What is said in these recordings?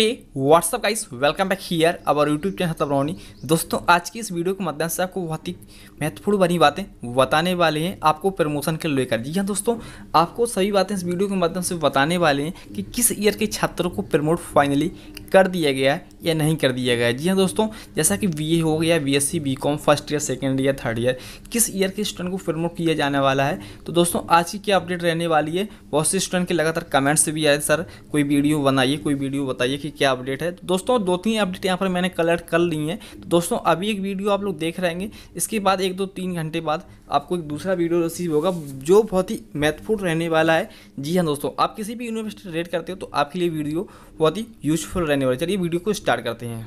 hey what's up guys welcome back here our YouTube channel Roni दोस्तों आज की इस वीडियो के माध्यम से आपको बहुत ही महत्वपूर्ण बनी बातें बताने वाले हैं आपको प्रमोशन के लेकर जी हाँ दोस्तों आपको सभी बातें इस वीडियो के माध्यम से बताने वाले हैं कि किस ईयर के छात्रों को प्रमोट फाइनली कर दिया गया है या नहीं कर दिया गया है जी हाँ दोस्तों जैसा कि बी हो गया B S C BCom first year second year third year किस ईयर के स्टूडेंट को प्रमोट किया जाने वाला है तो दोस्तों आज की क्या अपडेट रहने वाली है बहुत से स्टूडेंट के लगातार कमेंट्स भी आए सर कोई वीडियो बनाइए कोई वीडियो बताइए कि की क्या अपडेट है तो दोस्तों दो तीन अपडेट यहाँ पर मैंने कलेक्ट कर ली है तो दोस्तों अभी एक वीडियो आप लोग देख रहेंगे इसके बाद एक दो तीन घंटे बाद आपको एक दूसरा वीडियो रिसीव होगा जो बहुत ही महत्वपूर्ण रहने वाला है जी हाँ दोस्तों आप किसी भी यूनिवर्सिटी रेड करते हो तो आपके लिए वीडियो बहुत ही यूजफुल रहने वाला चलिए वीडियो को स्टार्ट करते हैं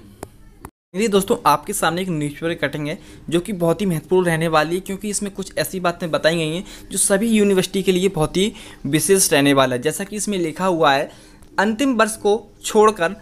मेरे दोस्तों आपके सामने एक न्यूज़पेपर कटिंग है जो कि बहुत ही महत्वपूर्ण रहने वाली है क्योंकि इसमें कुछ ऐसी बातें बताई गई हैं जो सभी यूनिवर्सिटी के लिए बहुत ही विशेष रहने वाला है जैसा कि इसमें लिखा हुआ है अंतिम वर्ष को छोड़कर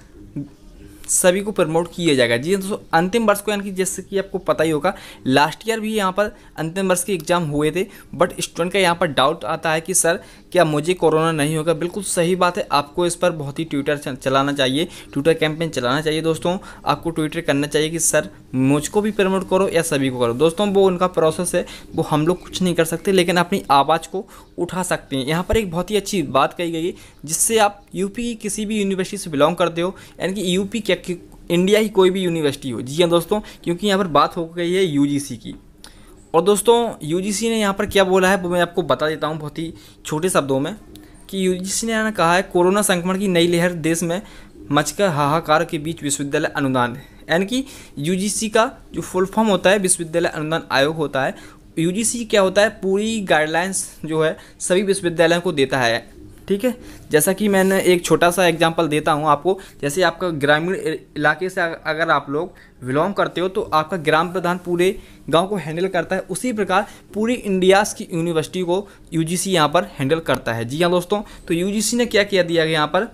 सभी को प्रमोट किया जाएगा जी दोस्तों अंतिम वर्ष को यानी कि जैसे कि आपको पता ही होगा लास्ट ईयर भी यहाँ पर अंतिम वर्ष के एग्जाम हुए थे बट स्टूडेंट का यहाँ पर डाउट आता है कि सर क्या मुझे कोरोना नहीं होगा बिल्कुल सही बात है आपको इस पर बहुत ही ट्विटर चलाना चाहिए ट्विटर कैंपेन चलाना चाहिए दोस्तों आपको ट्विटर करना चाहिए कि सर मुझको भी प्रमोट करो या सभी को करो दोस्तों वो उनका प्रोसेस है वो हम लोग कुछ नहीं कर सकते लेकिन अपनी आवाज़ को उठा सकते हैं यहाँ पर एक बहुत ही अच्छी बात कही गई है जिससे आप यूपी की किसी भी यूनिवर्सिटी से बिलोंग करते हो यानी कि यूपी के कि इंडिया ही कोई भी यूनिवर्सिटी हो जी हाँ दोस्तों क्योंकि यहाँ पर बात हो गई है यू की और दोस्तों यू ने यहाँ पर क्या बोला है वो मैं आपको बता देता हूँ बहुत ही छोटे शब्दों में कि यू ने यहाँ कहा है कोरोना संक्रमण की नई लहर देश में मचकर हाहाकार के बीच विश्वविद्यालय अनुदान यानी कि यू का जो फुल फॉर्म होता है विश्वविद्यालय अनुदान आयोग होता है यू क्या होता है पूरी गाइडलाइंस जो है सभी विश्वविद्यालयों को देता है ठीक है जैसा कि मैंने एक छोटा सा एग्जांपल देता हूँ आपको जैसे आपका ग्रामीण इलाके से अगर आप लोग बिलोंग करते हो तो आपका ग्राम प्रधान पूरे गांव को हैंडल करता है उसी प्रकार पूरी इंडिया की यूनिवर्सिटी को यू जी यहाँ पर हैंडल करता है जी हाँ दोस्तों तो यू ने क्या किया दिया गया यहाँ पर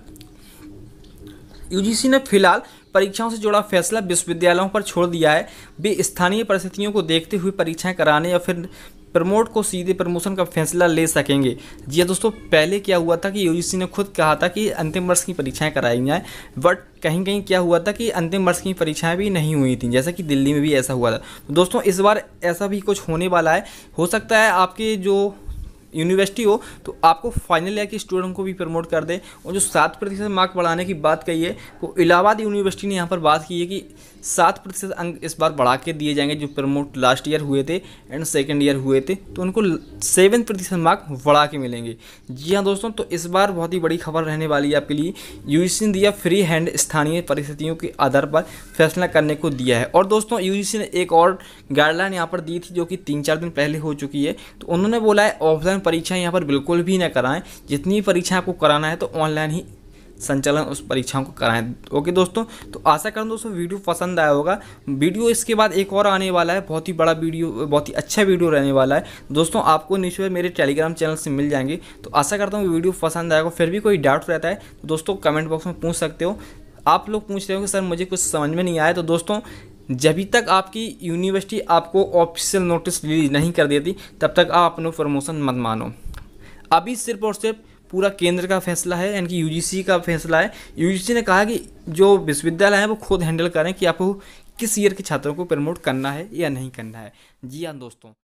यू ने फिलहाल परीक्षाओं से जुड़ा फैसला विश्वविद्यालयों पर छोड़ दिया है वे स्थानीय परिस्थितियों को देखते हुए परीक्षाएं कराने या फिर प्रमोट को सीधे प्रमोशन का फैसला ले सकेंगे जी हाँ दोस्तों पहले क्या हुआ था कि यू ने खुद कहा था कि अंतिम वर्ष की परीक्षाएँ कराई जाएँ बट कहीं कहीं क्या हुआ था कि अंतिम वर्ष की परीक्षाएं भी नहीं हुई थी जैसा कि दिल्ली में भी ऐसा हुआ था तो दोस्तों इस बार ऐसा भी कुछ होने वाला है हो सकता है आपके जो यूनिवर्सिटी हो तो आपको फाइनल ईयर के स्टूडेंट को भी प्रमोट कर दे और जो सात प्रतिशत मार्क बढ़ाने की बात कही है तो इलाहाबाद यूनिवर्सिटी ने यहाँ पर बात की है कि सात प्रतिशत अंक इस बार बढ़ा के दिए जाएंगे जो प्रमोट लास्ट ईयर हुए थे एंड सेकेंड ईयर हुए थे तो उनको सेवन प्रतिशत मार्क बढ़ा के मिलेंगे जी हाँ दोस्तों तो इस बार बहुत ही बड़ी खबर रहने वाली है आपके लिए यू ने दिया फ्री हैंड स्थानीय परिस्थितियों के आधार पर फैसला करने को दिया है और दोस्तों यू ने एक और गाइडलाइन यहाँ पर दी थी जो कि तीन चार दिन पहले हो चुकी है तो उन्होंने बोला है ऑफलाइन परीक्षा यहाँ पर बिल्कुल भी ना कराएं जितनी परीक्षा आपको कराना है तो ऑनलाइन ही संचालन उस परीक्षाओं को कराएं ओके दोस्तों तो आशा करूँ दोस्तों वीडियो पसंद आया होगा वीडियो इसके बाद एक और आने वाला है बहुत ही बड़ा वीडियो बहुत ही अच्छा वीडियो रहने वाला है दोस्तों आपको निश्चय मेरे टेलीग्राम चैनल से मिल जाएंगे तो आशा करता हूँ वीडियो पसंद आएगा फिर भी कोई डाउट रहता है तो दोस्तों कमेंट बॉक्स में पूछ सकते हो आप लोग पूछ रहे हो कि सर मुझे कुछ समझ में नहीं आया तो दोस्तों जब तक आपकी यूनिवर्सिटी आपको ऑफिशियल नोटिस रिलीज नहीं कर देती तब तक आप अपना प्रमोशन मत मानो अभी सिर्फ और सिर्फ पूरा केंद्र का फैसला है यानी कि यूजीसी का फैसला है यूजीसी ने कहा कि जो विश्वविद्यालय हैं वो खुद हैंडल करें कि आपको किस ईयर के छात्रों को प्रमोट करना है या नहीं करना है जी हाँ दोस्तों